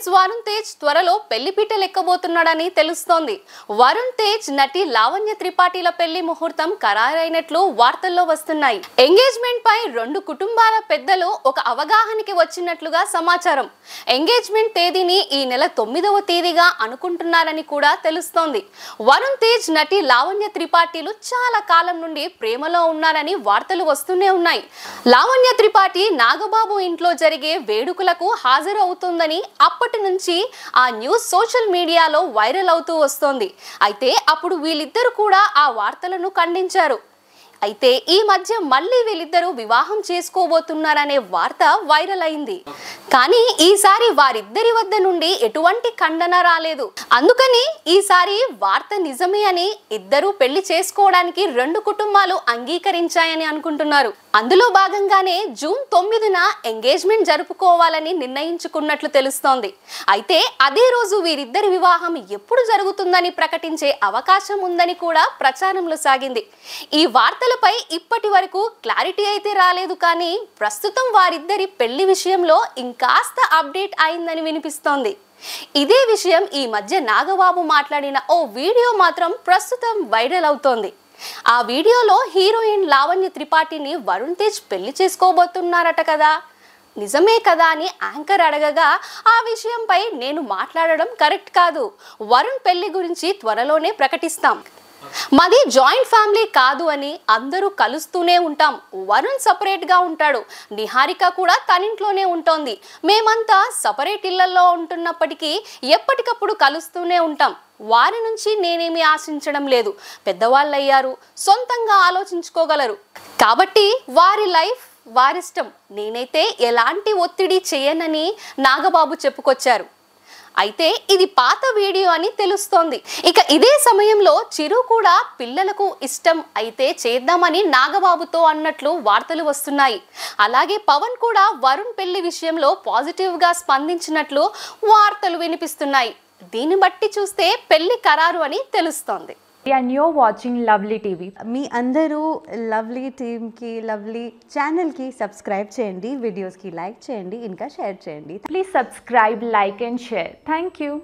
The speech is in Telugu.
హీరోయిన్స్ వరుణ్ తేజ్ త్వరలో పెళ్లి పీటలు ఎక్కబోతున్నాడని తెలుస్తోంది వరుణ్ తేజ్ నటి లావణ్య త్రిపాఠిల పెళ్లి ముహూర్తం ఖరారైనట్లు వార్తల్లో వస్తున్నాయి ఎంగేజ్మెంట్ పై రెండు కుటుంబాల పెద్దలు ఒక అవగాహనకి వచ్చినట్లుగా సమాచారం ఎంగేజ్మెంట్ తేదీని ఈ నెల తొమ్మిదవ తేదీగా అనుకుంటున్నారని కూడా తెలుస్తోంది వరుణ్ తేజ్ నటి లావణ్య త్రిపాఠిలు చాలా కాలం నుండి ప్రేమలో ఉన్నారని వార్తలు వస్తూనే ఉన్నాయి లావణ్య త్రిపాఠి నాగబాబు ఇంట్లో జరిగే వేడుకలకు హాజరవుతుందని అప్పటి అప్పటి నుంచి ఆ న్యూస్ సోషల్ మీడియాలో వైరల్ అవుతూ వస్తోంది అయితే అప్పుడు వీళ్ళిద్దరు కూడా ఆ వార్తలను ఖండించారు అయితే ఈ మధ్య మళ్ళీ వీళ్ళిద్దరూ వివాహం చేసుకోబోతున్నారనే వార్త వైరల్ అయింది కానీ ఈసారి వారిద్దరి వద్ద నుండి ఎటువంటి ఖండన రాలేదు అందుకని ఈసారి వార్త నిజమే అని ఇద్దరూ పెళ్లి చేసుకోవడానికి రెండు కుటుంబాలు అంగీకరించాయని అనుకుంటున్నారు అందులో భాగంగానే జూన్ తొమ్మిదిన ఎంగేజ్మెంట్ జరుపుకోవాలని నిర్ణయించుకున్నట్లు తెలుస్తోంది అయితే అదే రోజు వీరిద్దరి వివాహం ఎప్పుడు జరుగుతుందని ప్రకటించే అవకాశం ఉందని కూడా ప్రచారంలో సాగింది ఈ వార్తలు విషయాలపై ఇప్పటి వరకు క్లారిటీ అయితే రాలేదు కానీ ప్రస్తుతం వారిద్దరి పెళ్లి విషయంలో ఇంకాస్త అప్డేట్ అయిందని వినిపిస్తోంది ఇదే విషయం ఈ మధ్య నాగబాబు మాట్లాడిన ఓ వీడియో మాత్రం ప్రస్తుతం వైరల్ అవుతోంది ఆ వీడియోలో హీరోయిన్ లావణ్య త్రిపాఠిని వరుణ్ తేజ్ పెళ్లి చేసుకోబోతున్నారట కదా నిజమే కదా అని యాంకర్ అడగగా ఆ విషయంపై నేను మాట్లాడడం కరెక్ట్ కాదు వరుణ్ పెళ్లి గురించి త్వరలోనే ప్రకటిస్తాం మాది జాయింట్ ఫ్యామిలీ కాదు అని అందరూ కలుస్తూనే ఉంటాం వరుణ్ సపరేట్గా ఉంటాడు నిహారిక కూడా తనింట్లోనే ఉంటుంది మేమంతా సపరేట్ ఇళ్లలో ఉంటున్నప్పటికీ ఎప్పటికప్పుడు కలుస్తూనే ఉంటాం వారి నుంచి నేనేమి ఆశించడం లేదు పెద్దవాళ్ళయ్యారు సొంతంగా ఆలోచించుకోగలరు కాబట్టి వారి లైఫ్ వారిష్టం నేనైతే ఎలాంటి ఒత్తిడి చేయనని నాగబాబు చెప్పుకొచ్చారు అయితే ఇది పాత వీడియో అని తెలుస్తోంది ఇక ఇదే సమయంలో చిరు కూడా పిల్లలకు ఇష్టం అయితే చేద్దామని నాగబాబుతో అన్నట్లు వార్తలు వస్తున్నాయి అలాగే పవన్ కూడా వరుణ్ పెళ్లి విషయంలో పాజిటివ్గా స్పందించినట్లు వార్తలు వినిపిస్తున్నాయి దీన్ని బట్టి చూస్తే పెళ్లి ఖరారు అని తెలుస్తోంది and you're watching lovely TV మీ అందరూ లవ్లీ టీమ్కి లవ్లీ ఛానల్కి సబ్స్క్రైబ్ చేయండి వీడియోస్కి లైక్ చేయండి ఇంకా షేర్ చేయండి please subscribe like and share thank you